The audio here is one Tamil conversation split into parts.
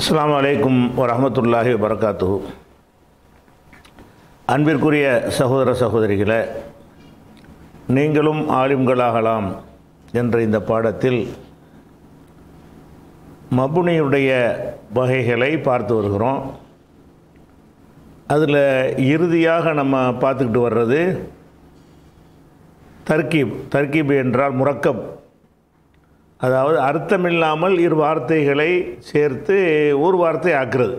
அஸ்லாம் வலைக்கும் வரமத்துல்லாஹி வரகாத்து அன்பிற்குரிய சகோதர சகோதரிகளை நீங்களும் ஆலிம்களாகலாம் என்ற இந்த பாடத்தில் மபுனியுடைய வகைகளை பார்த்து வருகிறோம் அதில் இறுதியாக நம்ம பார்த்துக்கிட்டு வர்றது தர்கீப் தர்கீப் என்றால் முரக்கப் அதாவது அர்த்தமில்லாமல் இரு வார்த்தைகளை சேர்த்து ஒரு வார்த்தை ஆக்குறது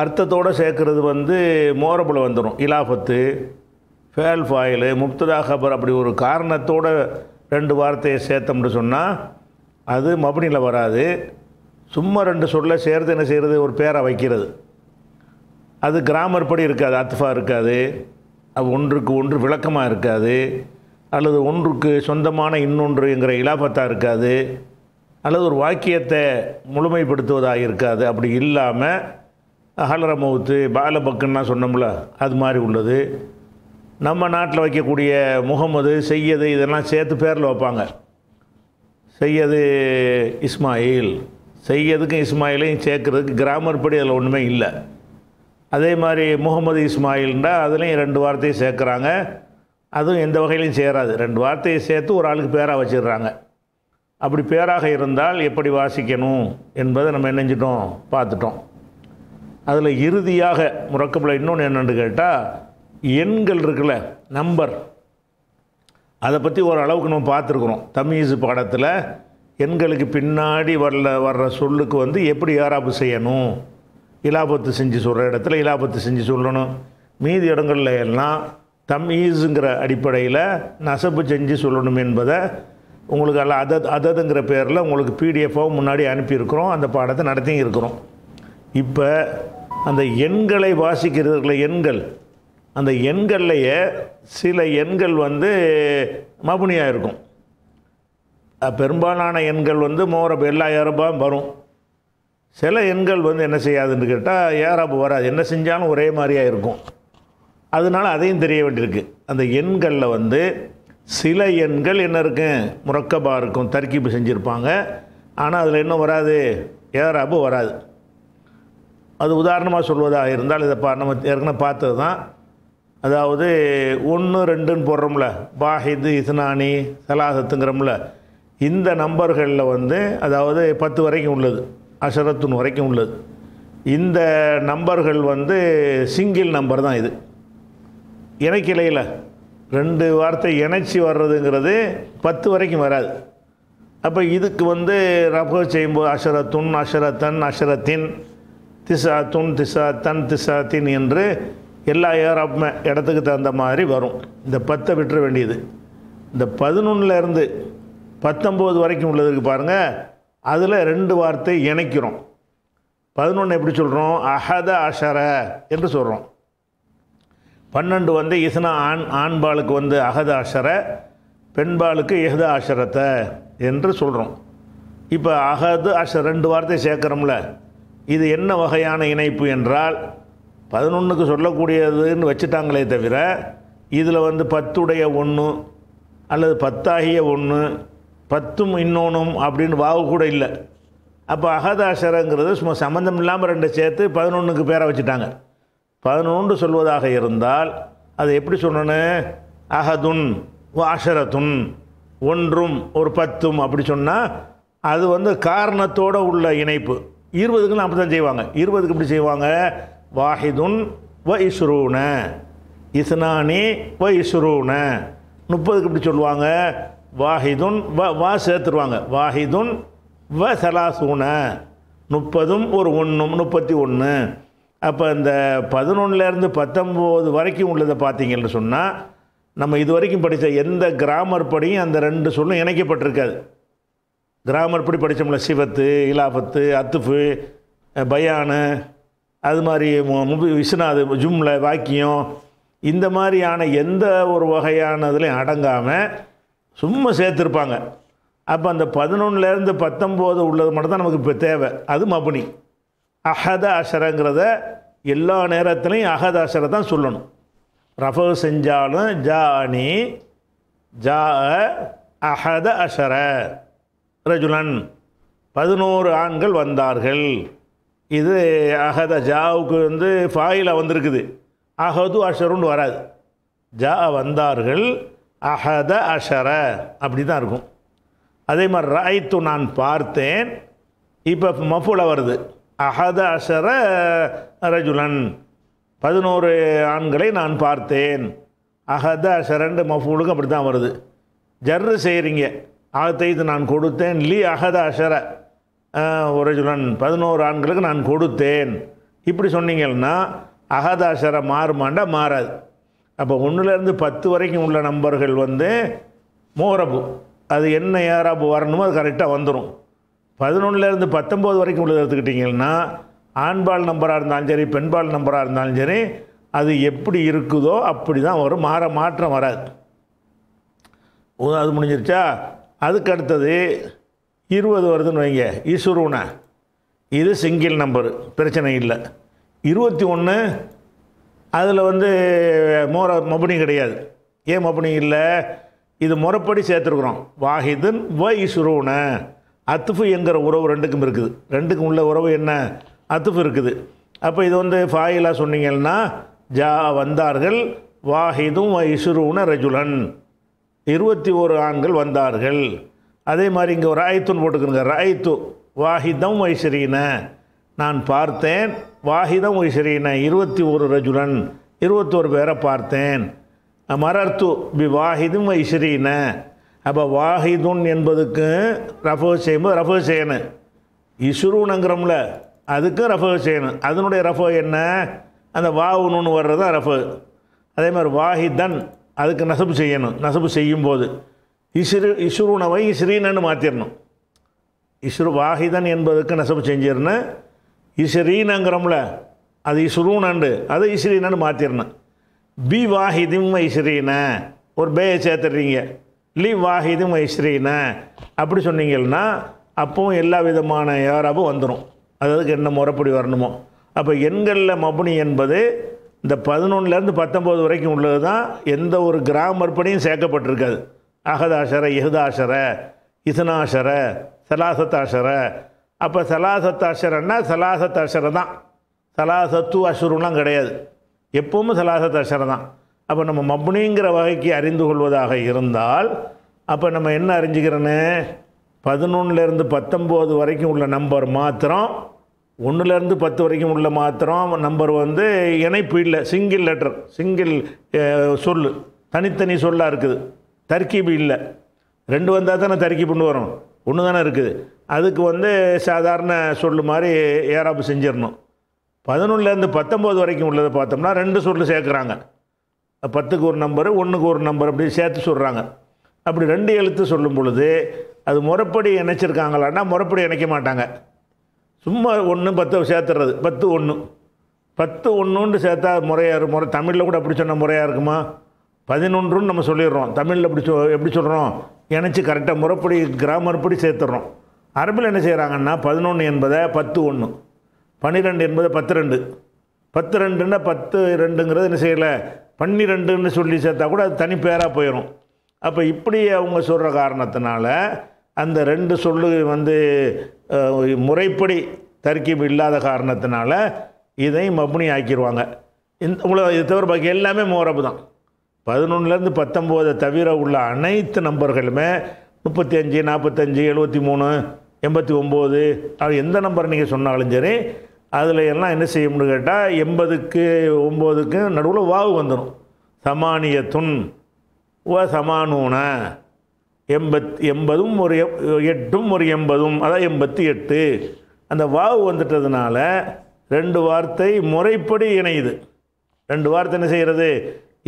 அர்த்தத்தோடு சேர்க்கறது வந்து மோரபில் வந்துடும் இலாபத்து ஃபேல் ஃபாயில் முப்ததா ஹபர் அப்படி ஒரு காரணத்தோடு ரெண்டு வார்த்தையை சேர்த்தோம்னு சொன்னால் அது மபனியில் வராது சும்மா ரெண்டு சொல்ல சேர்த்து என்ன செய்கிறது ஒரு பேரை வைக்கிறது அது கிராமர் படி இருக்காது அத்ஃபா இருக்காது அது ஒன்றுக்கு ஒன்று விளக்கமாக இருக்காது அல்லது ஒன்றுக்கு சொந்தமான இன்னொன்று என்கிற இலாபத்தாக இருக்காது அல்லது ஒரு வாக்கியத்தை முழுமைப்படுத்துவதாக இருக்காது அப்படி இல்லாமல் அகலர மவுத்து பாலபக்குன்னா சொன்னோம்ல அது மாதிரி உள்ளது நம்ம நாட்டில் வைக்கக்கூடிய முகமது செய்யது இதெல்லாம் சேர்த்து பேரில் வைப்பாங்க செய்யது இஸ்மாயில் செய்யதுக்கும் இஸ்மாயிலையும் சேர்க்குறதுக்கு கிராமர் படி அதில் ஒன்றுமே இல்லை அதே மாதிரி முகமது இஸ்மாயில்ன்றால் அதுலேயும் ரெண்டு வார்த்தையும் சேர்க்குறாங்க அதுவும் எந்த வகையிலையும் சேராது ரெண்டு வார்த்தையை சேர்த்து ஒரு ஆளுக்கு பேராக வச்சிடுறாங்க அப்படி பேராக இருந்தால் எப்படி வாசிக்கணும் என்பதை நம்ம என்னஞ்சிட்டோம் பார்த்துட்டோம் அதில் இறுதியாக முறக்கப்பில் இன்னொன்று என்னென்னு கேட்டால் எண்கள் இருக்குல்ல நம்பர் அதை பற்றி ஓரளவுக்கு நம்ம பார்த்துருக்குறோம் தமிழ் பாடத்தில் எண்களுக்கு பின்னாடி வரல வர்ற சொல்லுக்கு வந்து எப்படி ஏறாப்பு செய்யணும் இலாபத்து செஞ்சு சொல்கிற இடத்துல இலாபத்து செஞ்சு சொல்லணும் மீதி இடங்கள்ல எல்லாம் தம் ஈஸுங்கிற அடிப்படையில் நசப்பு செஞ்சு சொல்லணும் என்பதை உங்களுக்கு அல்ல அதத் அததுங்கிற பேரில் உங்களுக்கு பிடிஎஃபோ முன்னாடி அனுப்பியிருக்கிறோம் அந்த பாடத்தை நடத்தியும் இருக்கிறோம் இப்போ அந்த எண்களை வாசிக்கிறதுல எண்கள் அந்த எண்கள்லையே சில எண்கள் வந்து மபுனியாக இருக்கும் பெரும்பாலான எண்கள் வந்து மோரப்பு எல்லா ஏறப்பாக வரும் சில எண்கள் வந்து என்ன செய்யாதுன்னு கேட்டால் ஏறப்பு வராது என்ன செஞ்சாலும் ஒரே மாதிரியாக இருக்கும் அதனால் அதையும் தெரிய வேண்டியிருக்கு அந்த எண்களில் வந்து சில எண்கள் என்ன இருக்கும் முறக்கபாக இருக்கும் தர்க்கிப்பு செஞ்சுருப்பாங்க ஆனால் அதில் இன்னும் வராது ஏறாபு வராது அது உதாரணமாக சொல்வதாக இருந்தால் இதை பா நம்ம ஏற்கனவே பார்த்தது தான் அதாவது ஒன்று ரெண்டுன்னு போடுறோம்ல பாஹிது இஸ்னானி சலாசத்துங்கிறோம்ல இந்த நம்பர்களில் வந்து அதாவது பத்து வரைக்கும் உள்ளது அஷரத்துன் வரைக்கும் உள்ளது இந்த நம்பர்கள் வந்து சிங்கிள் நம்பர் தான் இது இணைக்கலையில் ரெண்டு வார்த்தை இணைச்சி வர்றதுங்கிறது பத்து வரைக்கும் வராது அப்போ இதுக்கு வந்து ரஃபோ செய்யும்போது அஷரத்துன் தன் அஷரத்தின் திசா துன் திசா தன் திசா தின் என்று எல்லா ஏறாப்புமே இடத்துக்கு தகுந்த மாதிரி வரும் இந்த பத்தை விட்டுற வேண்டியது இந்த பதினொன்னுலேருந்து பத்தொம்போது வரைக்கும் உள்ளதுக்கு பாருங்கள் அதில் ரெண்டு வார்த்தை இணைக்கிறோம் பதினொன்று எப்படி சொல்கிறோம் அஹத அஷர என்று சொல்கிறோம் பன்னெண்டு வந்து இசுனா ஆண் ஆண்பாளுக்கு வந்து அகத அஷர பெண்பாளுக்கு எகத ஆசரத்தை என்று சொல்கிறோம் இப்போ அகது அஷர் ரெண்டு வார்த்தை சேர்க்குறோம்ல இது என்ன வகையான இணைப்பு என்றால் பதினொன்றுக்கு சொல்லக்கூடியதுன்னு வச்சுட்டாங்களே தவிர இதில் வந்து பத்துடைய ஒன்று அல்லது பத்தாகிய ஒன்று பத்தும் இன்னொன்றும் அப்படின்னு வாவு கூட இல்லை அப்போ அகதாசரங்கிறது சும்மா சம்மந்தம் இல்லாமல் ரெண்டு சேர்த்து பதினொன்றுக்கு பேரை வச்சுட்டாங்க பதினொன்று சொல்வதாக இருந்தால் அது எப்படி சொன்னு அகதுன் வாஷரதுன் ஒன்றும் ஒரு பத்தும் அப்படி சொன்னால் அது வந்து காரணத்தோடு உள்ள இணைப்பு இருபதுக்குன்னு அப்படி தான் செய்வாங்க இருபதுக்கு இப்படி செய்வாங்க வாஹிதுன் வ இஸ்ரூன இஸ்னானி வ இஸ்ரூன முப்பதுக்கு இப்படி சொல்லுவாங்க வாஹிதுன் வ வா சேர்த்துருவாங்க வாஹிதுன் வ சலாசூன முப்பதும் ஒரு ஒன்றும் முப்பத்தி ஒன்று அப்போ இந்த பதினொன்றுலேருந்து பத்தொம்போது வரைக்கும் உள்ளதை பார்த்தீங்கன்னு சொன்னால் நம்ம இது வரைக்கும் படித்த எந்த கிராமர் படியும் அந்த ரெண்டு சொல்லும் இணைக்கப்பட்டிருக்காது கிராமர் படி படித்தோம்ல சிவத்து இலாபத்து அத்துஃபு பயானு அது மாதிரி விஸ்வநாத் ஜும்ல வாக்கியம் இந்த மாதிரியான எந்த ஒரு வகையானதுலையும் அடங்காமல் சும்மா சேர்த்துருப்பாங்க அப்போ அந்த பதினொன்றுலேருந்து பத்தொம்போது உள்ளது மட்டும் தான் நமக்கு இப்போ தேவை அது மபுனி அஹத அஷரங்கிறத எல்லா நேரத்துலையும் அகத அஷரை தான் சொல்லணும் ரஃப செஞ்சாலும் ஜானி ஜா அஹத அஷர ரஜுலன் பதினோரு ஆண்கள் வந்தார்கள் இது அகத ஜாவுக்கு வந்து ஃபாயில வந்திருக்குது அகது அஷருன்னு வராது ஜா வந்தார்கள் அஹத அஷர அப்படி தான் இருக்கும் அதே மாதிரி ராய்த்து நான் பார்த்தேன் இப்போ மஃபுல வருது அஹத அஷர ரஜுலன் பதினோரு ஆண்களை நான் பார்த்தேன் அஹத அஷரண்டு மஃபூலுக்கு அப்படி தான் வருது ஜர்ரு செய்கிறீங்க ஆகத்தை இது நான் கொடுத்தேன் லி அஹத அஷர ரஜுலன் பதினோரு ஆண்களுக்கு நான் கொடுத்தேன் இப்படி சொன்னீங்கன்னா அகதாசர மாறுமாண்டா மாறாது அப்போ ஒன்றுலேருந்து பத்து வரைக்கும் உள்ள நம்பர்கள் வந்து மோரபு அது என்ன யாராப்பு வரணுமோ அது கரெக்டாக வந்துடும் பதினொன்றுலேருந்து பத்தொம்போது வரைக்கும் உள்ளது எடுத்துக்கிட்டிங்கன்னா ஆண்பால் நம்பராக இருந்தாலும் சரி பெண்பால் நம்பராக இருந்தாலும் சரி அது எப்படி இருக்குதோ அப்படி தான் வரும் மாற மாற்றம் வராது அது முடிஞ்சிருச்சா அதுக்கு அடுத்தது இருபது வருதுன்னு வைங்க ஈஸ்வரூனா இது சிங்கிள் நம்பரு பிரச்சனை இல்லை இருபத்தி ஒன்று அதில் வந்து மோர மபுனி கிடையாது ஏன் மபுனி இல்லை இது முறைப்படி சேர்த்துருக்குறோம் வாஹிதுன் வ ஈஸ்வரூன அத்துஃபு என்கிற உறவு ரெண்டுக்கும் இருக்குது ரெண்டுக்கும் உள்ள உறவு என்ன அத்துஃபு இருக்குது அப்போ இது வந்து ஃபாயிலாக சொன்னீங்கன்னா ஜா வந்தார்கள் வாஹிதும் இசுருன ரஜுலன் இருபத்தி ஓரு ஆண்கள் வந்தார்கள் அதே மாதிரி இங்கே ஒரு ராய்த்துன்னு போட்டுக்கணுங்க ராய்த்து வாஹிதம் வைசரீன நான் பார்த்தேன் வாஹிதம் வைசரீன இருபத்தி ஒரு ரஜுலன் இருபத்தோரு பேரை பார்த்தேன் மரர்த்து பி வாஹிதும் வைசரீன அப்போ வாஹிதுன் என்பதுக்கு ரஃபர் செய்யும்போது ரஃபர் செய்யணும் இசுருனுங்கிறோம்ல அதுக்கும் ரஃபர் செய்யணும் அதனுடைய ரஃபோ என்ன அந்த வாவுன்னு வர்றது தான் ரஃப அதே மாதிரி வாஹிதன் அதுக்கு நசபு செய்யணும் நசபு செய்யும்போது இசுரு இசுருணவை இஸ்ரீனன்னு மாற்றிடணும் இஸ்ரு வாஹிதன் என்பதுக்கு நசபு செஞ்சிடணும் இஸ்ரீனங்கிறோம்ல அது இசுருணண்டு அது இஸ்ரீனன்னு மாற்றிடணும் பி வாஹிதிம் இஸ்ரீன ஒரு பேயை சேர்த்துடுறீங்க லி வாஹிது மைஸ்ரீன அப்படி சொன்னீங்கன்னா அப்பவும் எல்லா விதமான யாராவும் வந்துடும் அதாவது என்ன முறைப்படி வரணுமோ அப்போ எண்களில் மபுனி என்பது இந்த பதினொன்றுலேருந்து பத்தொம்போது வரைக்கும் உள்ளது தான் எந்த ஒரு கிராமர் பணியும் சேர்க்கப்பட்டிருக்காது அகதாசர எஹுதாசர இசனாசர சலாசத்தாசர அப்போ சலாசத்தாசரன்னா சலாசத்தாசர தான் சலாசத்து அசுரம்லாம் கிடையாது எப்பவும் சலாசத்தாசர தான் அப்போ நம்ம மப்னிங்கிற வகைக்கு அறிந்து கொள்வதாக இருந்தால் அப்போ நம்ம என்ன அறிஞ்சுக்கிறோன்னு பதினொன்றுலேருந்து பத்தொம்போது வரைக்கும் உள்ள நம்பர் மாத்திரம் ஒன்றுலேருந்து பத்து வரைக்கும் உள்ள மாத்திரம் நம்பர் வந்து இணைப்பு இல்லை சிங்கிள் லெட்டர் சிங்கிள் சொல் தனித்தனி சொல்லாக இருக்குது தர்க்கீபு இல்லை ரெண்டு வந்தால் தானே தர்க்கீப் கொண்டு வரும் ஒன்று தானே இருக்குது அதுக்கு வந்து சாதாரண சொல் மாதிரி ஏறாப்பு செஞ்சிடணும் பதினொன்றுலேருந்து பத்தொம்போது வரைக்கும் உள்ளதை பார்த்தோம்னா ரெண்டு சொல் சேர்க்குறாங்க பத்துக்கு ஒரு நம்பரு ஒன்றுக்கு ஒரு நம்பர் அப்படி சேர்த்து சொல்கிறாங்க அப்படி ரெண்டு எழுத்து சொல்லும் பொழுது அது முறைப்படி இணைச்சிருக்காங்களான்னா முறைப்படி இணைக்க மாட்டாங்க சும்மா ஒன்று பத்து சேர்த்துறது பத்து ஒன்று பத்து ஒன்றுன்னு சேர்த்தா முறையாக முறை தமிழில் கூட அப்படி சொன்ன முறையாக இருக்குமா பதினொன்றுன்னு நம்ம சொல்லிடுறோம் தமிழில் அப்படி சொ எப்படி சொல்கிறோம் இணைச்சி கரெக்டாக முறைப்படி கிராமர் படி சேர்த்துடுறோம் அரபில் என்ன செய்கிறாங்கன்னா பதினொன்று என்பதை பத்து ஒன்று பன்னிரெண்டு என்பதை பத்து ரெண்டு பத்து ரெண்டுன்னா பத்து ரெண்டுங்கிறது என்ன செய்யலை பன்னிரெண்டுன்னு சொல்லி சேர்த்தா கூட அது தனிப்பேராக போயிடும் அப்போ இப்படி அவங்க சொல்கிற காரணத்தினால அந்த ரெண்டு சொல்லு வந்து முறைப்படி தர்க்கீப் இல்லாத காரணத்தினால இதையும் மப்னி ஆக்கிடுவாங்க இந்த உங்களை இது தவிர பாக்கி எல்லாமே மோரபு தான் பதினொன்றுலேருந்து பத்தொம்போதை தவிர உள்ள அனைத்து நம்பர்களுமே முப்பத்தஞ்சு நாற்பத்தஞ்சு எழுபத்தி மூணு எண்பத்தி ஒம்பது எந்த நம்பர் நீங்கள் சொன்னாலும் சரி அதில் எல்லாம் என்ன செய்யும்னு கேட்டால் எண்பதுக்கு ஒம்போதுக்கு நடுவில் வாவு வந்துடும் சமானிய துன் வ சமானூன எண்பத் எண்பதும் ஒரு எட்டும் ஒரு எண்பதும் அதான் எண்பத்தி எட்டு அந்த வாவு வந்துட்டதுனால ரெண்டு வார்த்தை முறைப்படி இணையுது ரெண்டு வார்த்தை என்ன செய்கிறது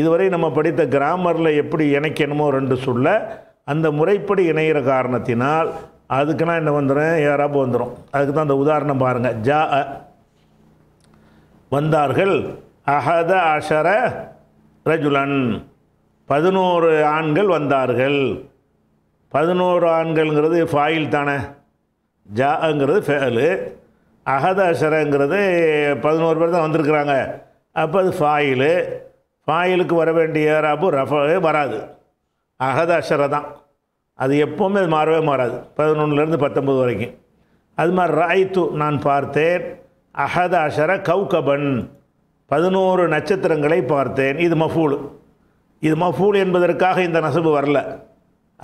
இதுவரை நம்ம படித்த கிராமரில் எப்படி இணைக்கணுமோ ரெண்டு சொல்ல அந்த முறைப்படி இணைகிற காரணத்தினால் அதுக்குன்னா என்ன வந்துடும் ஏறாப்பு வந்துடும் அதுக்கு தான் அந்த உதாரணம் பாருங்கள் ஜா வந்தார்கள் அஹத அஷர ரஜுலன் பதினோரு ஆண்கள் வந்தார்கள் பதினோரு ஆண்கள்ங்கிறது ஃபாயில் தானே ஜாங்கிறது ஃபேலு அகத அஷரங்கிறது பதினோரு பேர் தான் வந்திருக்கிறாங்க அப்போ அது ஃபாயிலு ஃபாயிலுக்கு வர வேண்டிய ராபு ரஃபாவே வராது அகத அஷர தான் அது எப்போவுமே அது மாறவே மாறாது பதினொன்றுலேருந்து பத்தொம்பது வரைக்கும் அது மாதிரி ராய்த்து நான் பார்த்தேன் அஹத் அஷர கௌகபன் பதினோரு நட்சத்திரங்களை பார்த்தேன் இது மஃபூல் இது மஃபூல் என்பதற்காக இந்த நசபு வரல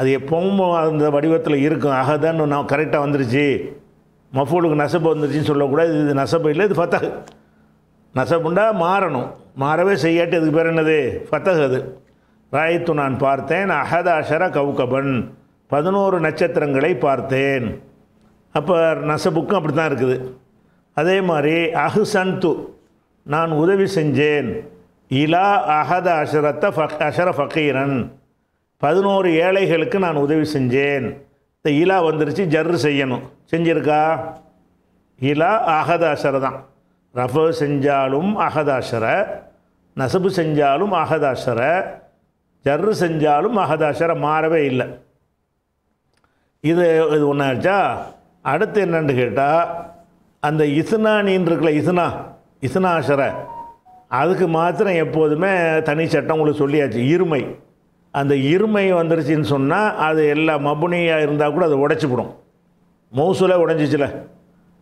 அது எப்பவும் அந்த வடிவத்தில் இருக்கும் அகதன்னு நான் கரெக்டாக வந்துருச்சு மஃபூலுக்கு நசபு வந்துருச்சுன்னு சொல்லக்கூடாது இது நசபு இல்லை இது ஃபத்தகு நசபுண்டா மாறணும் மாறவே செய்யாட்டி அதுக்கு பேர் என்னது ஃபத்தகு அது ராயத்து நான் பார்த்தேன் அஹதாஷர கவுகபன் பதினோரு நட்சத்திரங்களை பார்த்தேன் அப்போ நசபுக்கும் அப்படி தான் இருக்குது அதே மாதிரி அஹுசன்து நான் உதவி செஞ்சேன் இலா அஹத அஷரத்த ஃபக் அஷர ஃபக்கீரன் பதினோரு ஏழைகளுக்கு நான் உதவி செஞ்சேன் இந்த இலா வந்துருச்சு ஜர்ரு செய்யணும் செஞ்சிருக்கா இலா அஷர தான் ரஃப செஞ்சாலும் அகதாசர நசபு செஞ்சாலும் அகதாசர ஜர்ரு செஞ்சாலும் அகதாசர மாறவே இல்லை இது இது ஒன்றாச்சா அடுத்து என்னென்னு கேட்டால் அந்த இசுனானின் இருக்கிற இசுனா இசுனாசர அதுக்கு மாத்திரம் எப்போதுமே தனி சட்டம் உங்களுக்கு சொல்லியாச்சு இருமை அந்த இருமை வந்துருச்சுன்னு சொன்னால் அது எல்லா மபுனியாக இருந்தால் கூட அதை உடைச்சிவிடும் மௌசூலை உடஞ்சிச்சுல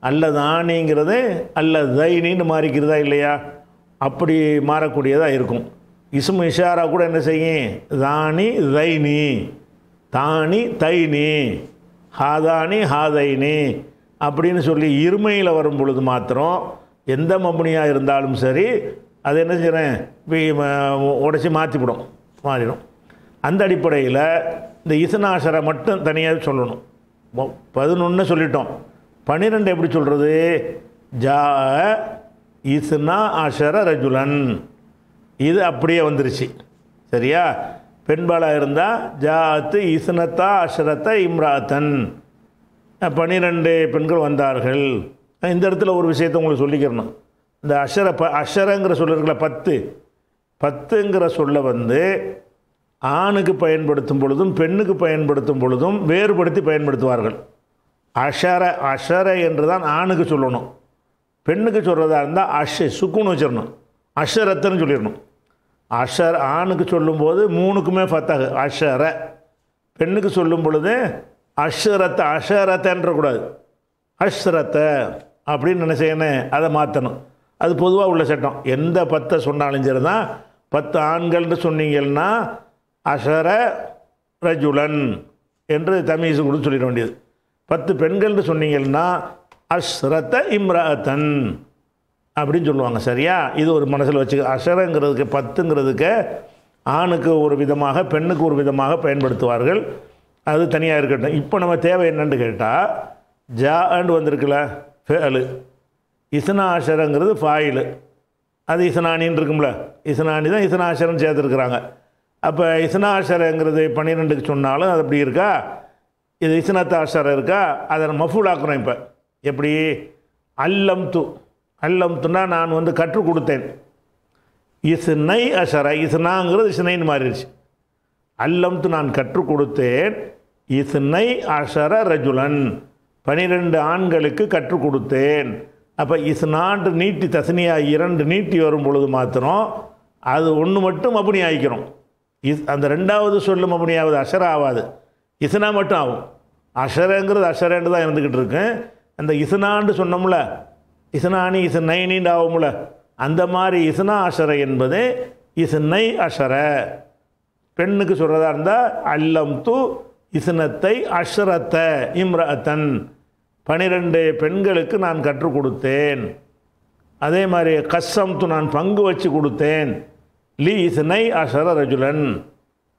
அல்ல தானிங்கிறது அல்ல தைனின்னு மாறிக்கிறதா இல்லையா அப்படி மாறக்கூடியதாக இருக்கும் இசும் இஷாரா கூட என்ன செய்யும் தானி தைனி தானி தைனி ஹாதானி ஹாதைனி அப்படின்னு சொல்லி இருமையில் வரும் பொழுது மாத்திரம் எந்த மம்பனியாக இருந்தாலும் சரி அது என்ன செய்கிறேன் உடச்சி மாற்றிவிடும் மாறிடும் அந்த அடிப்படையில் இந்த இசனாசரை மட்டும் தனியாக சொல்லணும் பதினொன்று சொல்லிட்டோம் பன்னிரெண்டு எப்படி சொல்கிறது ஜா இசுனா அஷர ரஜுலன் இது அப்படியே வந்துருச்சு சரியா பெண்பாளாக இருந்தால் ஜாத்து இசுனத்தா அஷரத்த இம்ராத்தன் பன்னிரெண்டு பெண்கள் வந்தார்கள் இந்த இடத்துல ஒரு விஷயத்தை உங்களுக்கு சொல்லிக்கிறணும் இந்த அஷர ப அஷரங்கிற சொல்ல இருக்கிற பத்து பத்துங்கிற சொல்ல வந்து ஆணுக்கு பயன்படுத்தும் பொழுதும் பெண்ணுக்கு பயன்படுத்தும் பொழுதும் வேறுபடுத்தி பயன்படுத்துவார்கள் அஷர அஷர என்று தான் ஆணுக்கு சொல்லணும் பெண்ணுக்கு சொல்கிறதா இருந்தால் அஷ சுக்குன்னு வச்சிடணும் அஷரத்துன்னு சொல்லிடணும் அஷர் ஆணுக்கு சொல்லும்போது மூணுக்குமே ஃபத்தாக அஷர பெண்ணுக்கு சொல்லும் பொழுது அஷரத்தன்ற கூடாது அஷ்ரத்த அப்படின்னு நினச்சேன்னு அதை மாற்றணும் அது பொதுவாக உள்ள சட்டம் எந்த பத்தை சொன்னாலும் சரி தான் பத்து ஆண்கள்னு சொன்னீங்கன்னா அஷர ரஜுலன் என்று தமிழ் கூட சொல்லிட வேண்டியது பத்து பெண்கள்னு சொன்னீங்கன்னா அஷ்ரத்த இம்ராத்தன் அப்படின்னு சொல்லுவாங்க சரியா இது ஒரு மனசில் வச்சுக்க அஷரங்கிறதுக்கு பத்துங்கிறதுக்கு ஆணுக்கு ஒரு விதமாக பெண்ணுக்கு ஒரு விதமாக பயன்படுத்துவார்கள் அது தனியாக இருக்கட்டும் இப்போ நம்ம தேவை என்னன்னு கேட்டால் ஜா அண்டு வந்திருக்குல்ல ஃபேலு இசனாஷரங்கிறது ஃபாயிலு அது இசனானின்னு இருக்கும்ல இசனானி தான் இசனாஷரன் சேர்த்துருக்குறாங்க அப்போ இசனாஷரங்கிறது பன்னிரெண்டுக்கு சொன்னாலும் அது அப்படி இருக்கா இது இசனத்தாஷரம் இருக்கா அதை நம்ம மஃபூலாக்குறோம் இப்போ எப்படி அல்லம் து அல்லம் துனா நான் வந்து கற்றுக் கொடுத்தேன் இசுனை அஷரா இசுனாங்கிறது இசுனைன்னு மாறிடுச்சு அல்லம்து நான் கற்றுக் கொடுத்தேன் இசுனை அஷர ரஜுலன் பனிரெண்டு ஆண்களுக்கு கற்றுக் கொடுத்தேன் அப்போ இசுனாண்டு நீட்டி தசனியாக இரண்டு நீட்டி வரும் பொழுது மாத்திரம் அது ஒன்று மட்டும் மபுனி ஆகிக்கிறோம் இஸ் அந்த ரெண்டாவது சொல்லும் அப்படி ஆகுது அஷர ஆகாது இசுனா மட்டும் ஆகும் அஷரங்கிறது அஷரேண்டு தான் இருந்துக்கிட்டு இருக்கேன் அந்த இசுனான்னு சொன்னோம்ல இசுனானி இசு நைனின்னு ஆகும்ல அந்த மாதிரி இசுனா அஷர என்பது இசு நை அஷர பெண்ணுக்கு சொல்கிறதா இருந்தால் அல்லம் து இசனத்தை அஷ்ரத்த இம்ரத்தன் பனிரெண்டு பெண்களுக்கு நான் கற்றுக் கொடுத்தேன் அதே மாதிரி கஸ்ஸம் து நான் பங்கு வச்சு கொடுத்தேன் லி இசனை அஷர ரஜுலன்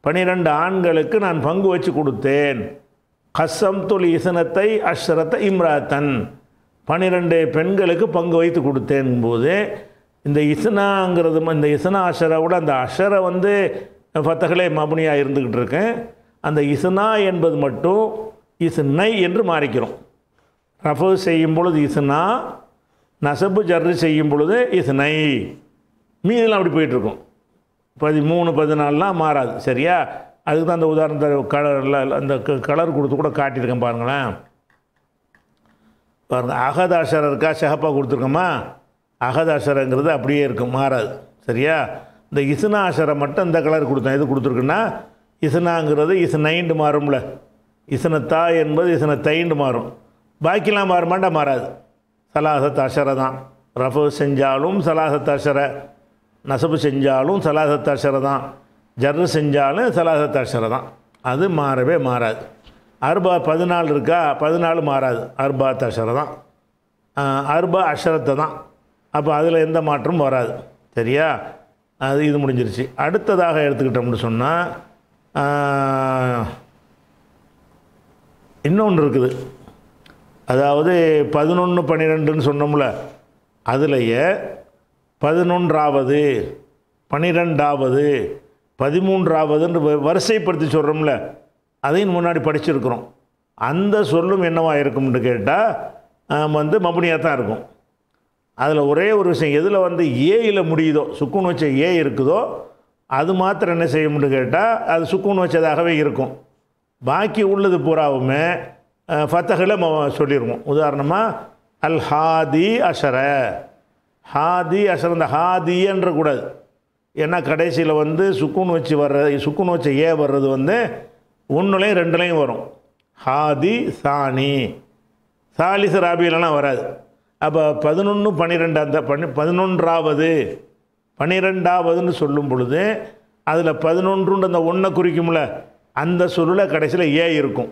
பனிரெண்டு ஆண்களுக்கு நான் பங்கு வச்சு கொடுத்தேன் கஸ்ஸம் துல் இசனத்தை அஷ்ரத்த இம்ராத்தன் பனிரெண்டு பெண்களுக்கு பங்கு வைத்து கொடுத்தேன் போது இந்த இசனாங்கிறது இந்த இசனா அஷரை விட அந்த அஷரை வந்து ஃபத்தகலே மபுனியாக இருந்துக்கிட்டு இருக்கேன் அந்த இசுனா என்பது மட்டும் இசுனை என்று மாறிக்கிறோம் ரஃபு செய்யும் பொழுது இசுனா நசப்பு ஜர்ரு செய்யும் பொழுது இசுனை மீதெல்லாம் அப்படி போயிட்டுருக்கோம் பதிமூணு பதினாலாம் மாறாது சரியா அதுக்கு தான் அந்த உதாரணத்தை கலரில் அந்த கலர் கொடுத்து கூட காட்டியிருக்கேன் பாருங்களேன் பாருங்கள் அகதாசரருக்கா செகப்பாக கொடுத்துருக்கோமா அகதாசரங்கிறது அப்படியே இருக்கும் மாறாது சரியா இந்த இசுனாசரை மட்டும் இந்த கலர் கொடுத்தேன் எது கொடுத்துருக்குன்னா இசுனாங்கிறது இசுனைண்டு மாறும்ல இசனத்தா என்பது இசுனை தைண்டு மாறும் பாக்கிலாம் மாறுமாண்டா மாறாது சலாசத் அஷரை தான் ரஃபு செஞ்சாலும் சலாசத் அஷரை நசபு செஞ்சாலும் சலாசத் அஷரை தான் ஜர்ரு செஞ்சாலும் சலாசத் அஷரை தான் அது மாறவே மாறாது அர்பா பதினாலு இருக்கா பதினாலு மாறாது அர்பா தஷரை தான் அர்பா அஷரத்தை தான் அப்போ அதில் எந்த மாற்றமும் வராது சரியா அது இது முடிஞ்சிருச்சு அடுத்ததாக எடுத்துக்கிட்டோம்னு சொன்னால் இன்னொன்று இருக்குது அதாவது பதினொன்று பன்னிரெண்டுன்னு சொன்னோம்ல அதுலேயே பதினொன்றாவது பன்னிரெண்டாவது பதிமூன்றாவதுன்னு வரிசைப்படுத்தி சொல்கிறோம்ல அதையும் முன்னாடி படிச்சிருக்கிறோம் அந்த சொல்லும் என்னவாக இருக்கும்னு கேட்டால் வந்து மபுனியாக தான் இருக்கும் அதில் ஒரே ஒரு விஷயம் எதில் வந்து ஏயில் முடியுதோ சுக்குன் வச்ச ஏ இருக்குதோ அது மாத்திரம் என்ன செய்ய முடியும் கேட்டால் அது சுக்குன் வச்சதாகவே இருக்கும் பாக்கி உள்ளது பூராவுமே ஃபத்தகில் சொல்லிடுவோம் உதாரணமாக அல் ஹாதி அஷர ஹாதி அஷர் இந்த ஹாதியன்ற கூடாது ஏன்னா கடைசியில் வந்து சுக்குன் வச்சு வர்ற சுக்குன் வச்ச ஏ வர்றது வந்து ஒன்றுலையும் ரெண்டுலையும் வரும் ஹாதி சாணி சாலிசு ராபிலலாம் வராது அப்போ பதினொன்று அந்த பன்னி பதினொன்றாவது பன்னிரெண்டாவதுன்னு சொல்லும் பொழுது அதில் பதினொன்றுன்ற அந்த ஒன்றை குறிக்கும்ல அந்த சொல்லில் கடைசியில் ஏ இருக்கும்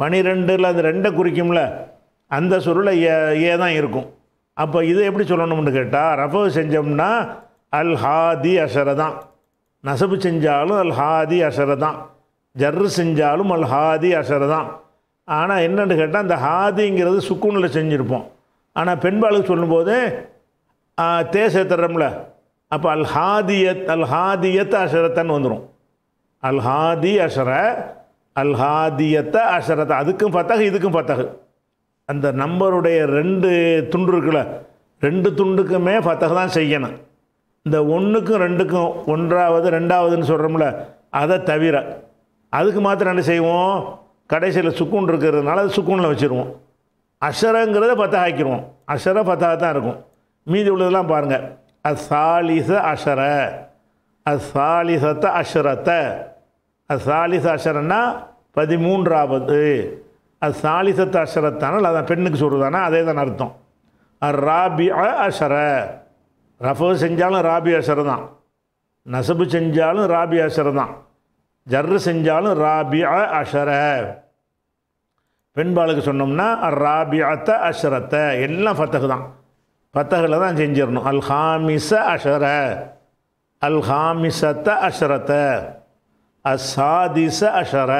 பனிரெண்டில் அந்த ரெண்டை குறிக்கும்ல அந்த சொல்லில் ஏ ஏ தான் இருக்கும் அப்போ இதை எப்படி சொல்லணும்னு கேட்டால் ரஃபவ் செஞ்சோம்னா அல் ஹாதி அசர தான் நசபு செஞ்சாலும் அல் ஹாதி அசர தான் ஜர்ரு செஞ்சாலும் அல் ஹாதி அசர தான் ஆனால் என்னென்னு கேட்டால் அந்த ஹாதிங்கிறது சுக்குனில் செஞ்சுருப்போம் ஆனால் பெண்பாளுக்கு சொல்லும்போது தேசை தர்றோம்ல அப்போ அல் ஹாதியத் அல் வந்துடும் அல் ஹாதி அல்ஹாதியத்தை அல் ஹாதியத்த அஷரத் அதுக்கும் பத்தகு இதுக்கும் பத்தகு அந்த நம்பருடைய ரெண்டு துண்டு இருக்குல்ல ரெண்டு துண்டுக்குமே பத்தகு தான் செய்யணும் இந்த ஒன்றுக்கும் ரெண்டுக்கும் ஒன்றாவது ரெண்டாவதுன்னு சொல்கிறோம்ல அதை தவிர அதுக்கு மாத்திரம் என்ன செய்வோம் கடைசியில் சுக்குன் இருக்கிறதுனால அது சுக்குனில் வச்சுருவோம் அஷரங்கிறத பத்தா ஆக்கிடுவோம் அஷர பத்தாக தான் இருக்கும் மீதி உள்ளதெல்லாம் பாருங்கள் அசாலிச அஷர அசாலிசத்தை அஷரத்தை அசாலிச அஷரன்னா பதிமூன்றாவது அசாலிசத்த அஷரத்தானால் அதான் பெண்ணுக்கு சொல்கிறதானா அதே தான் அர்த்தம் ராபி அஷர ரஃபு செஞ்சாலும் ராபி அஷர தான் நசபு செஞ்சாலும் ராபி அஷர தான் ஜர்ரு செஞ்சாலும் ராபி அஷர பெண்பாளுக்கு சொன்னோம்னா ராபியத்த அஷரத்த எல்லாம் ஃபத்தகு தான் ஃபத்தகில் தான் செஞ்சிடணும் அல் ஹாமிச அஷர அல் ஹாமிசத்த அஷரத்த அசாதிச அஷர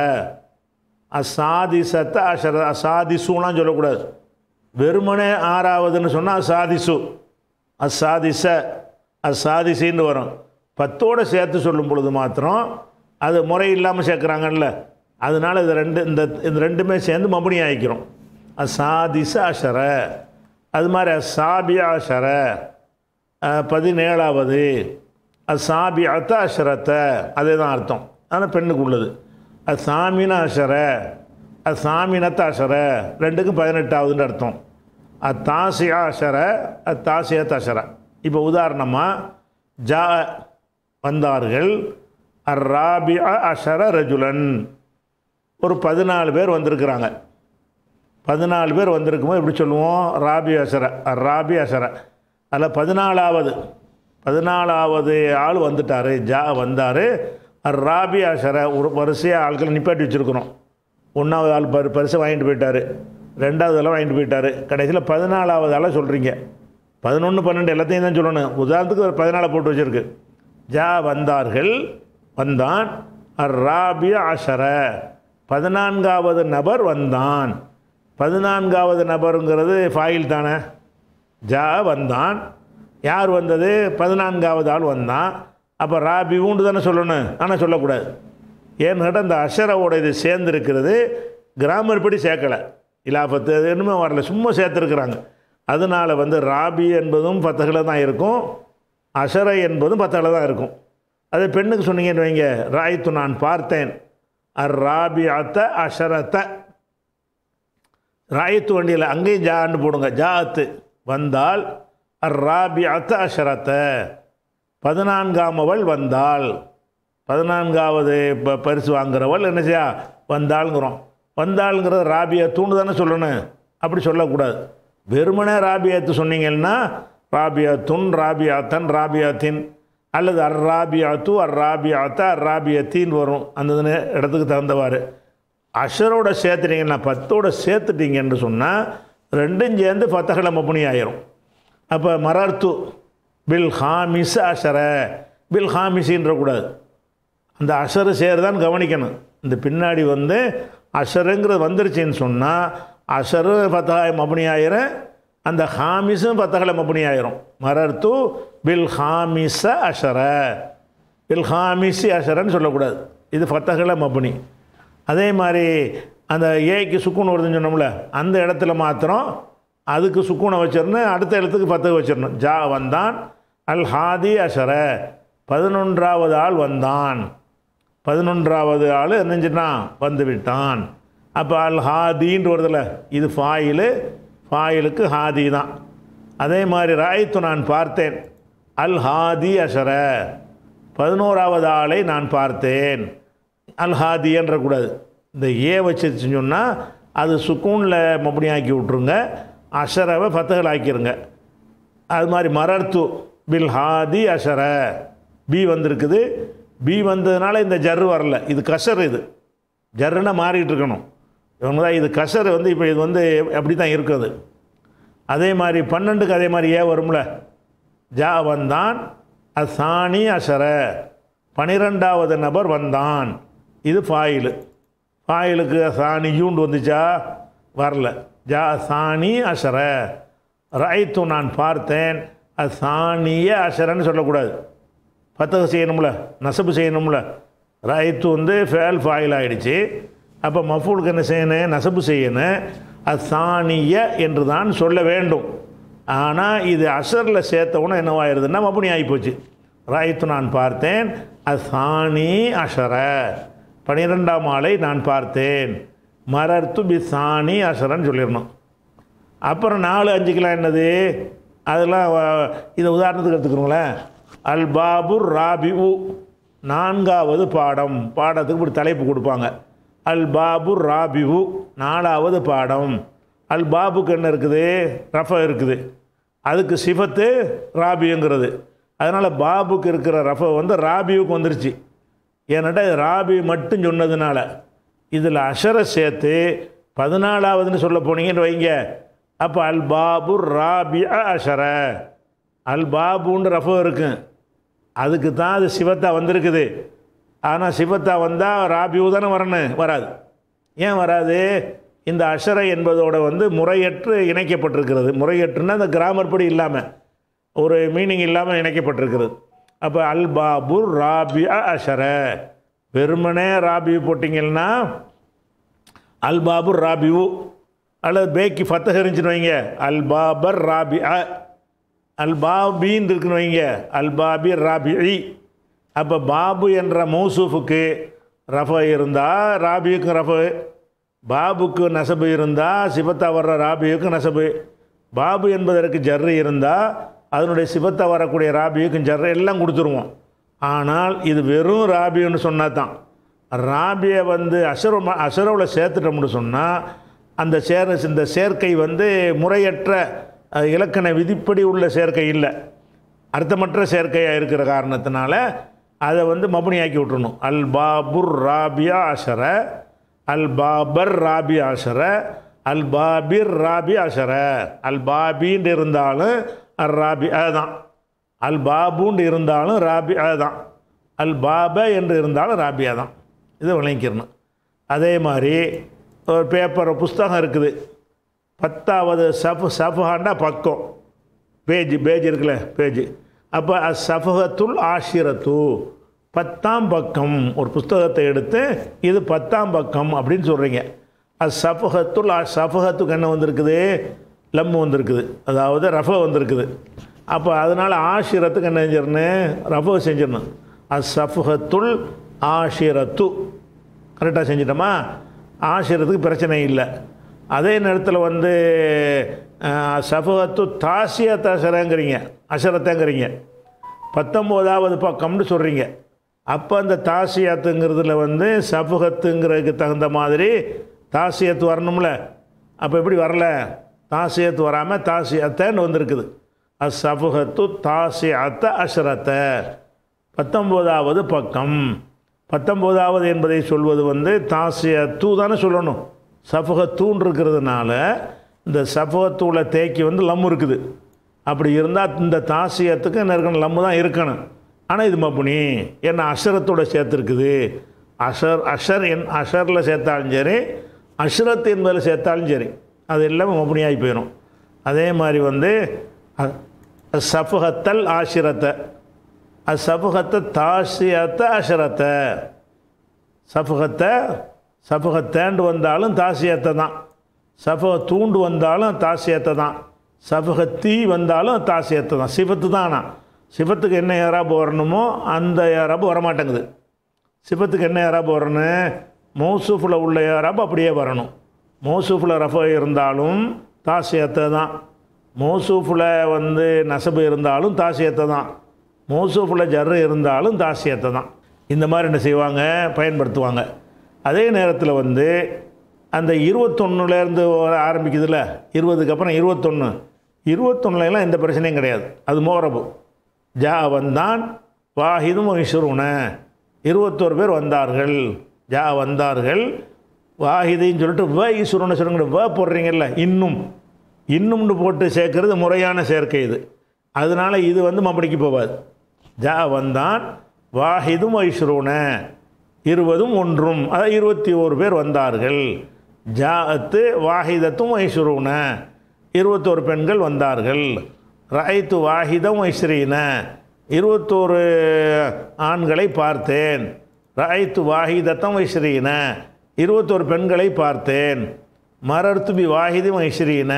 அசாதிசத்த அஷர அசாதிசுலாம் சொல்லக்கூடாது வெறுமனே ஆறாவதுன்னு சொன்னால் அசாதிசு அசாதிச அசாதிசின்னு வரும் பத்தோடு சேர்த்து சொல்லும் பொழுது மாத்திரம் அது முறை இல்லாமல் சேர்க்குறாங்கல்ல அதனால் இது ரெண்டு இந்த இது ரெண்டுமே சேர்ந்து மபுனி ஆகிக்கிறோம் அசாதிச அஷர அது மாதிரி அசாபியா அஷர பதினேழாவது அசாபி அத்த அதே தான் அர்த்தம் ஆனால் பெண்ணுக்கு உள்ளது அசாமின அஷர அசாமினத்த ஷர ரெண்டுக்கும் பதினெட்டாவதுன்னு அர்த்தம் அத்தாசியா அ அத்தாசியத் அஷர இப்போ உதாரணமாக ஜா வந்தார்கள் அர்ராபியா அஷர ரஜுலன் ஒரு பதினாலு பேர் வந்திருக்கிறாங்க பதினாலு பேர் வந்திருக்கும்போது எப்படி சொல்லுவோம் ராபி அசர ராபி அசர அதில் பதினாலாவது பதினாலாவது ஆள் வந்துட்டார் ஜா வந்தார் ராபி அசர ஒரு வரிசையாக ஆட்களை நிப்பாட்டி வச்சுருக்குறோம் ஒன்றாவது ஆள் பரி பரிசை வாங்கிட்டு போயிட்டார் ரெண்டாவது ஆள் வாங்கிட்டு போயிட்டார் கடைசியில் பதினாலாவது ஆளாக சொல்கிறீங்க பதினொன்று பன்னெண்டு எல்லாத்தையும் தான் சொல்லணும் உதாரணத்துக்கு ஒரு பதினாலு போட்டு வச்சுருக்கு ஜா வந்தார்கள் வந்தான் ராபி அசர பதினான்காவது நபர் வந்தான் பதினான்காவது நபருங்கிறது ஃபாயில் தானே ஜா வந்தான் யார் வந்தது பதினான்காவது ஆள் வந்தான் அப்போ ராபிவுண்டு தானே சொல்லணும் ஆனால் சொல்லக்கூடாது ஏன்னு கேட்டால் இந்த அஷரோட இது சேர்ந்துருக்கிறது கிராமர் படி சேர்க்கலை இலாஃபத்து அது என்னமே வரல சும்மா சேர்த்துருக்குறாங்க அதனால் வந்து ராபி என்பதும் பத்தகில் தான் இருக்கும் அஷரை என்பதும் பத்தகில் தான் இருக்கும் அது பெண்ணுக்கு சொன்னீங்கன்னு வைங்க ராய்த்து நான் பார்த்தேன் அர் ராபி அஷரத்த ராயத்து வண்டியில் அங்கேயும் ஜான்னு போடுங்க ஜாத்து வந்தால் அர் ராபி அஷரத்த பதினான்காம் அவள் வந்தால் பதினான்காவது இப்போ பரிசு வாங்குறவள் என்ன செய்யா வந்தாளுங்கிறோம் வந்தாளுங்கிறது ராபியா தூண்டு தானே சொல்லணும் அப்படி சொல்லக்கூடாது வெறுமனே ராபியாத்து சொன்னீங்கன்னா ராபியா துன் ராபியா தன் அல்லது அர்ராபியாத்து அர்ராபியாத்தா அர்ராபியத்தின்னு வரும் அந்த இடத்துக்கு தகுந்தவாறு அஷரோட சேர்த்துட்டீங்கன்னா பத்தோட சேர்த்துட்டீங்கன்னு சொன்னால் ரெண்டும் சேர்ந்து பத்தகல மப்புனி ஆயிரும் அப்போ மரர்த்து பில் ஹாமிஸ் அஷர பில் கூடாது அந்த அஷரு சேர் தான் கவனிக்கணும் இந்த பின்னாடி வந்து அஷருங்கிறது வந்துருச்சுன்னு சொன்னால் அஷரு பத்தாயிரம் மபுனி ஆயிரம் அந்த ஹாமிஸும் பத்தகலை மப்பனி ஆயிரும் மரர்த்து பில் ஹாமிச அஷர பில் ஹாமிசி அஷரன்னு சொல்லக்கூடாது இது ஃபத்தகலை மப்பனி அதே மாதிரி அந்த ஏக்கு சுக்குன்னு வருதுன்னு சொன்னோம்ல அந்த இடத்துல மாத்திரம் அதுக்கு சுக்குனை வச்சிடணும் அடுத்த இடத்துக்கு பத்தகம் வச்சிடணும் ஜா வந்தான் அல் ஹாதி அஷர பதினொன்றாவது ஆள் வந்தான் பதினொன்றாவது ஆள் என்னஞ்சுன்னா வந்து விட்டான் அப்போ அல் ஹாதின்ற வருதில்ல இது ஃபாயிலு ஃபாயிலுக்கு ஹாதி தான் அதே மாதிரி ராய்த்து நான் பார்த்தேன் அல் ஹாதி அஷர பதினோராவது ஆளை நான் பார்த்தேன் அல் ஹாதி என்றக்கூடாது இந்த ஏ வச்சிருச்சுன்னு சொன்னால் அது சுக்கூனில் மப்படியாக்கி விட்ருங்க அஷரவை ஃபத்தகல் ஆக்கிருங்க அது மாதிரி மரர்த்து பில் ஹாதி அஷர பி வந்திருக்குது பி வந்ததுனால இந்த ஜர் வரல இது கஷர் இது ஜர்னா மாறிட்டு இருக்கணும் உண்மைதான் இது கஷர் வந்து இப்போ இது வந்து அப்படி தான் இருக்குது அதே மாதிரி பன்னெண்டுக்கு அதே மாதிரி ஏன் வரும்ல ஜா வந்தான் அசானி அஷர பனிரெண்டாவது நபர் வந்தான் இது ஃபாயிலு ஃபாயிலுக்கு அசானி வந்துச்சா வரல ஜா சாணி அஷர ரைத்து நான் பார்த்தேன் அசானிய அஷரன்னு சொல்லக்கூடாது பத்தகம் செய்யணும்ல நசப்பு செய்யணும்ல ரைத்து வந்து ஃபேல் ஃபாயில் ஆகிடுச்சு அப்போ மஃபூலுக்கு என்ன செய்யணும் நசப்பு செய்யணும் அத்தானிய என்று தான் சொல்ல வேண்டும் ஆனால் இது அசரில் சேர்த்தவுடனே என்னவாயிருதுன்னா மப்புனி ஆகிப்போச்சு ராயத்து நான் பார்த்தேன் அசானி அசர பனிரெண்டாம் ஆளை நான் பார்த்தேன் மரர்த்து பிசானி அசரன்னு சொல்லிடணும் அப்புறம் நாலு கிலோ என்னது அதெல்லாம் இதை உதாரணத்துக்கு எடுத்துக்கிறோங்களேன் அல் பாபு நான்காவது பாடம் பாடத்துக்கு இப்படி தலைப்பு கொடுப்பாங்க அல் பாபு ராபிவு நாலாவது பாடம் அல் பாபுக்கு என்ன இருக்குது ரஃப இருக்குது அதுக்கு சிஃபத்து ராபியுங்கிறது அதனால் பாபுக்கு இருக்கிற ரஃப வந்து ராபிவுக்கு வந்துருச்சு ஏன்னாட்டா ராபி மட்டும் சொன்னதுனால இதில் அஷரை சேர்த்து பதினாலாவதுன்னு சொல்ல போனீங்கன்னு வைங்க அப்போ அல் பாபு ராபி அஷர அல் பாபுன்னு ரஃபம் இருக்கும் அதுக்கு தான் அது சிவத்தாக வந்திருக்குது ஆனால் சிவத்தா வந்தால் ராபியூ தானே வரணும் வராது ஏன் வராது இந்த அஷரை என்பதோட வந்து முறையற்று இணைக்கப்பட்டிருக்கிறது முறையற்றுனா அந்த கிராமர் படி இல்லாமல் ஒரு மீனிங் இல்லாமல் இணைக்கப்பட்டிருக்கிறது அப்போ அல் பாபுர் ராபி அஷர வெறுமனே ராபி போட்டிங்கன்னா அல் பாபுர் ராபியூ அல்லது பேக்கி ஃபத்தக இருந்துச்சுன்னு வைங்க அல் பாபர் ராபி அல் பாபின்னு இருக்குன்னு வைங்க அல் பாபி ராபி அப்போ பாபு என்ற மௌசூஃபுக்கு ரஃப இருந்தால் ராபியுக்கும் ரஃபு பாபுக்கு நசபு இருந்தால் சிபத்தா வர்ற ராபியுக்கும் நசபு பாபு என்பதற்கு ஜர்ரு இருந்தால் அதனுடைய சிபத்தா வரக்கூடிய ராபியுக்கும் ஜர்ரு எல்லாம் கொடுத்துருவோம் ஆனால் இது வெறும் ராபின்னு சொன்னால் தான் ராபியை வந்து அசரோ அசுரவில் சேர்த்துட்டோம்னு சொன்னால் அந்த சேர் இந்த சேர்க்கை வந்து முறையற்ற இலக்கண விதிப்படி உள்ள சேர்க்கை இல்லை அர்த்தமற்ற சேர்க்கையாக இருக்கிற காரணத்தினால அதை வந்து மபுனியாக்கி ஆக்கி அல் பாபுர் ராபியா அசர அல் பாபர் ராபி அசர அல் பாபிர் ராபி அசர அல் பாபின்னு இருந்தாலும் அல் ராபி அதுதான் அல் பாபுன்னு இருந்தாலும் ராபி அதுதான் அல் பாப என்று இருந்தாலும் ராபியா தான் இதை விளங்கிக்கிறணும் அதே மாதிரி ஒரு பேப்பர் புஸ்தகம் இருக்குது பத்தாவது சஃப் சஃப்ஹாண்டா பக்கம் பேஜ் பேஜ் இருக்குல்ல பேஜ் அப்போ சஃபகத்துல் ஆஷிரத்து பத்தாம் பக்கம் ஒரு புஸ்தகத்தை எடுத்து இது பத்தாம் பக்கம் அப்படின்னு சொல்கிறீங்க அது சஃபகத்துல் ஆ சஃபகத்துக்கு என்ன வந்திருக்குது லம்மு வந்திருக்குது அதாவது ரஃப வந்திருக்குது அப்போ அதனால் ஆஷிரத்துக்கு என்ன செஞ்சிடணும் ரஃப செஞ்சிடணும் அது ஆஷிரத்து கரெக்டாக செஞ்சிட்டோமா ஆஷிரத்துக்கு பிரச்சனை இல்லை அதே நேரத்தில் வந்து சஃபகத்து தாசியத் அசரங்கிறீங்க அசரத்தங்கிறீங்க பத்தொம்போதாவது பக்கம்னு சொல்கிறீங்க அப்போ அந்த தாசியாத்துங்கிறதுல வந்து சஃபகத்துங்கிறதுக்கு தகுந்த மாதிரி தாசியத்து வரணும்ல அப்போ எப்படி வரல தாசியத்து வராமல் அத்தேன்னு வந்திருக்குது அசஃபுகத்து தாசியத்த அஷரத்த பத்தொம்போதாவது பக்கம் பத்தொம்போதாவது என்பதை சொல்வது வந்து தாசியத்து தானே சொல்லணும் சஃபகத்தூண் இருக்கிறதுனால இந்த சஃபகத்தூளை தேக்கி வந்து லம்மு இருக்குது அப்படி இருந்தால் இந்த தாசியத்துக்கு என்ன இருக்கணும் லம்மு தான் இருக்கணும் ஆனால் இது மப்புனி என்ன அஷரத்தோட சேர்த்துருக்குது அஷர் அஷர் என் அஷரில் சேர்த்தாலும் சரி அஷரத் என்பதில் சேர்த்தாலும் சரி அது எல்லாமே மப்புனியாகி போயிடும் அதே மாதிரி வந்து சஃபகத்தல் ஆசிரத்தை சஃபகத்தை தாசியத்தை அஷரத்தை சஃபகத்தை சஃபகை தேண்டு வந்தாலும் தாசியத்தை தான் சஃபகை தூண்டு வந்தாலும் தாசியத்தை தான் சஃபகை தீ வந்தாலும் தாசியத்தை தான் சிவத்து தானா சிவத்துக்கு என்ன ஏறா வரணுமோ அந்த யாராபு வரமாட்டேங்குது சிவத்துக்கு என்ன யாராபு வரணும் மௌசூஃபில் உள்ள யாராபு அப்படியே வரணும் மௌசூஃபில் ரஃப இருந்தாலும் தாசியத்தை தான் மௌசூஃபில் வந்து நசபு இருந்தாலும் தாசியத்தை தான் மௌசூஃபில் ஜர்ரு இருந்தாலும் தாசியத்தை தான் இந்த மாதிரி என்ன செய்வாங்க பயன்படுத்துவாங்க அதே நேரத்தில் வந்து அந்த இருபத்தொன்னுலேருந்து ஆரம்பிக்குதுல இருபதுக்கு அப்புறம் இருபத்தொன்று இருபத்தொன்னுலாம் எந்த பிரச்சனையும் கிடையாது அது மோரபு ஜா வந்தான் வாஹிதும் ஐஸ்வருன இருபத்தோரு பேர் வந்தார்கள் ஜா வந்தார்கள் வாஹிதையும் சொல்லிட்டு வ ஈஸ்வரனை சொல்லுங்க வ போடுறீங்கல்ல இன்னும் இன்னும்னு போட்டு சேர்க்கறது முறையான சேர்க்கை இது அதனால் இது வந்து மம்படிக்கு போவாது ஜா வந்தான் வாஹிதும் ஐஸ்வரூன இருபதும் ஒன்றும் அதாவது இருபத்தி ஓரு பேர் வந்தார்கள் ஜாத்து வாஹிதத்தும் ஐஸ்வரூன இருபத்தோரு பெண்கள் வந்தார்கள் ரஐத்து வாஹிதம் ஐஸ்ரீன இருபத்தோரு ஆண்களை பார்த்தேன் ரஐத்து வாஹிதத்தம் ஐஸ்ரீன இருபத்தோரு பெண்களை பார்த்தேன் மரர்த்துபி வாஹிதம் ஐஸ்ரீன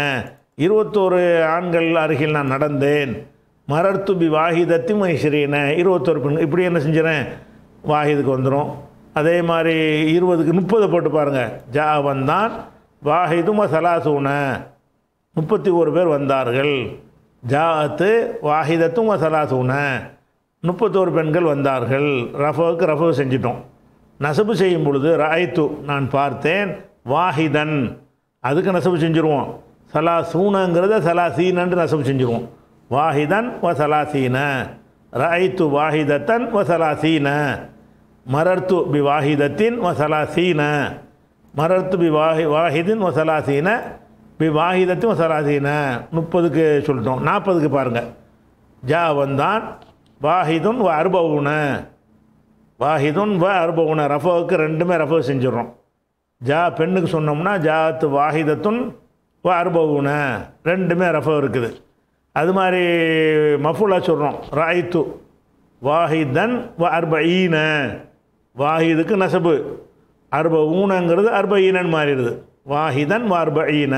இருபத்தோரு ஆண்கள் அருகில் நான் நடந்தேன் மரர்த்துபி வாஹிதத்தி மைஸ்ரீன இருபத்தோரு பெண் இப்படி என்ன செஞ்சுறேன் வாஹிதுக்கு வந்துடும் அதே மாதிரி இருபதுக்கு முப்பது போட்டு பாருங்கள் ஜா வந்தான் வாஹிதும் மசலாசூன முப்பத்தி ஒரு பேர் வந்தார்கள் ஜாத்து வாஹிதத்தும் மசலாசூன முப்பத்தோரு பெண்கள் வந்தார்கள் ரஃபோவுக்கு ரஃபோ செஞ்சிட்டோம் நசபு செய்யும் பொழுது ராய்த்து நான் பார்த்தேன் வாஹிதன் அதுக்கு நசபு செஞ்சுருவோம் சலா சீனன்று நசபு செஞ்சுருவோம் வாஹிதன் வ சலாசீன ராய்த்து வாஹிதத்தன் வ சலாசீன மரர்த்து பி வாஹிதத்தின் வசலாசீன மரர்த்து பி வாஹி வாஹிதின் வசலாசீன பி வாஹிதத்தின் வசலாசீன முப்பதுக்கு சொல்லிட்டோம் நாற்பதுக்கு பாருங்கள் ஜா வந்தான் வாஹிதுன் வ அருபவுன வாஹிதுன் வ அருபவுன ரஃபோவுக்கு ரெண்டுமே ரஃபோ செஞ்சிடறோம் ஜா பெண்ணுக்கு சொன்னோம்னா ஜாத்து வாஹிதத்துன் வ அருபவுன ரெண்டுமே ரஃபோ இருக்குது அது மாதிரி மஃபுலாக சொல்கிறோம் ராய்த்து வாஹிதன் வ அர்பீன வாஹிதுக்கு நசபு அர்ப ஊனங்கிறது அர்ப ஈனன் மாறிடுது வாஹிதன் வார்ப ஈன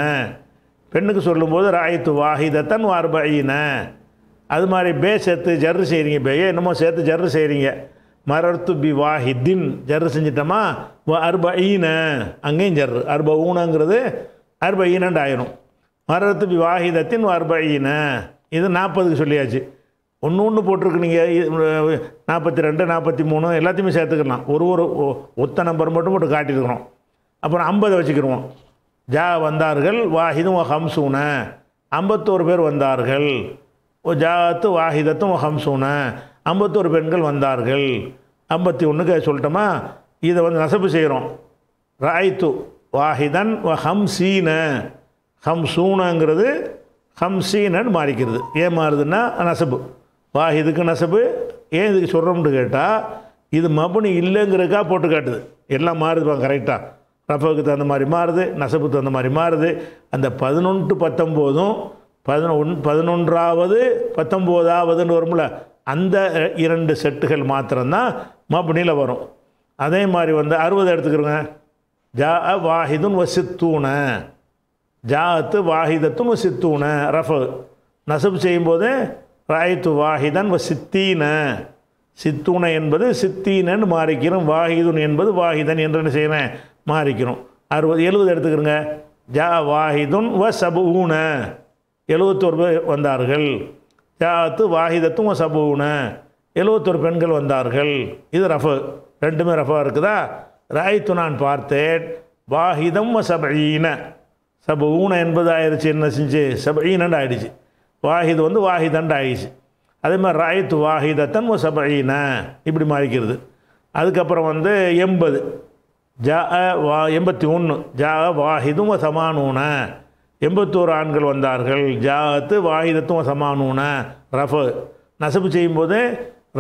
பெண்ணுக்கு சொல்லும்போது ராயத்து வாஹிதத்தன் வார்ப ஈன அது மாதிரி பே சேர்த்து ஜர்ரு செய்கிறீங்க பேயே என்னமோ சேர்த்து ஜர்ரு செய்கிறீங்க மரத்து பி வாஹித்தின் ஜர்ரு செஞ்சிட்டோமா அர்ப ஈன அங்கேயும் ஜர்ரு அர்ப ஊனங்கிறது அர்ப ஈனண்டு ஆயிரும் மரர்த்து பி வாஹிதத்தின் வார்ப ஈன இது நாற்பதுக்கு சொல்லியாச்சு ஒன்று ஒன்று போட்டிருக்கு நீங்கள் நாற்பத்தி ரெண்டு நாற்பத்தி மூணு எல்லாத்தையுமே சேர்த்துக்கலாம் ஒரு ஒரு ஒத்த நம்பர் மட்டும் போட்டு காட்டியிருக்கிறோம் அப்புறம் ஐம்பதை வச்சுக்கிடுவோம் ஜா வந்தார்கள் வாஹிதும் ஹம்சூன ஐம்பத்தோரு பேர் வந்தார்கள் ஓ ஜாத்து வாஹிதத்தும் ஹம்சூன ஐம்பத்தோரு பெண்கள் வந்தார்கள் ஐம்பத்தி ஒன்றுக்கு சொல்லிட்டோமா இதை வந்து நசப்பு செய்கிறோம் ராய்த்து வாஹிதன் வ ஹம்சீன ஹம்சூனங்கிறது ஹம்சீனன்னு மாறிக்கிறது ஏன் மாறுதுன்னா நசப்பு வா இதுக்கு நெசப்பு ஏன் இதுக்கு சொல்கிறோம்னு கேட்டால் இது மபுனி இல்லைங்கிறதுக்கா போட்டு காட்டுது எல்லாம் மாறுதுப்பா கரெக்டாக ரஃபுக்கு தகுந்த மாதிரி மாறுது நெசப்பு தகுந்த மாதிரி மாறுது அந்த பதினொன்று பத்தொம்போதும் பதினொன் பதினொன்றாவது பத்தொம்போதாவதுன்னு வரும்ல அந்த இரண்டு செட்டுகள் மாத்திரம்தான் மபுனியில் வரும் அதே மாதிரி வந்து அறுபது எடுத்துக்கிறோங்க ஜா வாஹிதும் வசித்தூண ஜாத்து வாஹிதத்தும் வசித்தூண ரஃபு நெசப்பு செய்யும்போது ராயத்து வாஹிதன் வ சித்தீன சித்தூனை என்பது சித்தீனன்னு மாறிக்கிறோம் வாஹிதுன் என்பது வாஹிதன் என்று என்ன செய்கிறேன் மாறிக்கிறோம் அறுபது எழுபது எடுத்துக்கிறோங்க ஜா வாஹிதுன் வ சபூன எழுபத்தோரு பேர் வந்தார்கள் ஜாத்து வாஹிதத்தும் வ சபூன எழுபத்தோரு பெண்கள் வந்தார்கள் இது ரஃபு ரெண்டுமே ரஃபாக இருக்குதா ராயத்து நான் பார்த்தேன் வாஹிதம் வ சபீன சபூன என்பது ஆயிடுச்சு என்ன செஞ்சு சபீனன்னு ஆயிடுச்சு வாஹிது வந்து வாஹிதன்ட்டு ஆகிடுச்சு அதே மாதிரி ராயத் வாஹிதத்தன் ஓ சபையின இப்படி மாறிக்கிறது அதுக்கப்புறம் வந்து எண்பது ஜா வா எண்பத்தி ஒன்று ஜா வாஹிதும் சமானூன எண்பத்தோரு ஆண்கள் வந்தார்கள் ஜாத்து வாஹிதத்தும் சமானூன ரஃப நசப்பு செய்யும்போது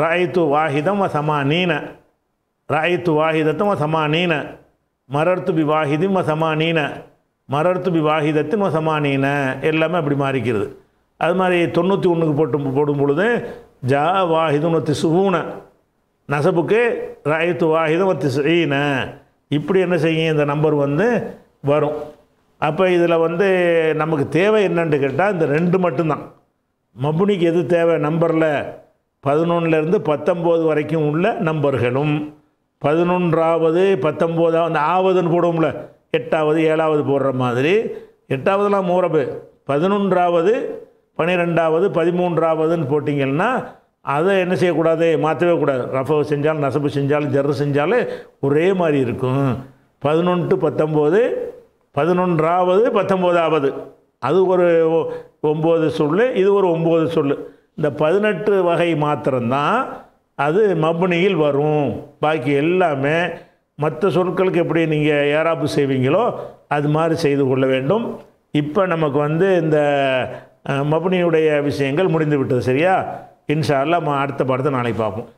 ராயத்து வாஹிதம் சமானீன ராயத்து வாஹிதத்தும் சமானீன மரர்த்து பி வாஹிதும் சமானீன மரர்த்து பி வாஹிதத்தின் சமானீன எல்லாமே அப்படி மாறிக்கிறது அது மாதிரி தொண்ணூற்றி ஒன்றுக்கு போட்டு போடும் பொழுது ஜா வாஹிதம் வத்தி சுகூன நசபுக்கு ராயத்து வாஹிதம் வத்தி செய்யின இப்படி என்ன செய்யும் இந்த நம்பர் வந்து வரும் அப்போ இதில் வந்து நமக்கு தேவை என்னன்னு கேட்டால் இந்த ரெண்டு மட்டும்தான் மபுனிக்கு எது தேவை நம்பரில் பதினொன்றுலேருந்து பத்தொம்போது வரைக்கும் உள்ள நம்பர்களும் பதினொன்றாவது பத்தொம்போதாவது அந்த ஆவதுன்னு போடுவோம்ல எட்டாவது ஏழாவது போடுற மாதிரி எட்டாவதுலாம் மூரபு பதினொன்றாவது பன்னிரெண்டாவது பதிமூன்றாவதுன்னு போட்டிங்கன்னா அதை என்ன செய்யக்கூடாது மாற்றவே கூடாது ரஃபவு செஞ்சாலும் நசப்பு செஞ்சாலும் ஜர்ரு செஞ்சாலும் ஒரே மாதிரி இருக்கும் பதினொன்று பத்தொம்போது பதினொன்றாவது பத்தொம்போதாவது அது ஒரு ஒம்பது சொல் இது ஒரு ஒம்பது சொல் இந்த பதினெட்டு வகை மாத்திரம்தான் அது மபுனியில் வரும் பாக்கி எல்லாமே மற்ற சொற்களுக்கு எப்படி நீங்கள் ஏறாப்பு செய்வீங்களோ அது மாதிரி செய்து கொள்ள வேண்டும் இப்போ நமக்கு வந்து இந்த மபுனியுடைய விஷயங்கள் முடிந்து விட்டது சரியா இன்ஷா அல்லா அடுத்த படத்தை நாளைக்கு பார்ப்போம்